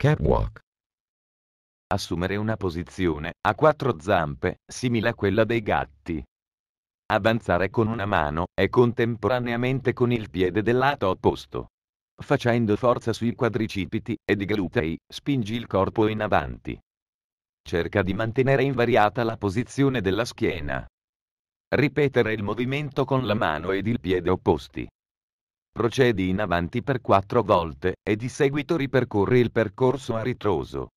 Catwalk. Assumere una posizione, a quattro zampe, simile a quella dei gatti. Avanzare con una mano e contemporaneamente con il piede del lato opposto. Facendo forza sui quadricipiti ed i glutei, spingi il corpo in avanti. Cerca di mantenere invariata la posizione della schiena. Ripetere il movimento con la mano ed il piede opposti procedi in avanti per quattro volte e di seguito ripercorri il percorso a ritroso.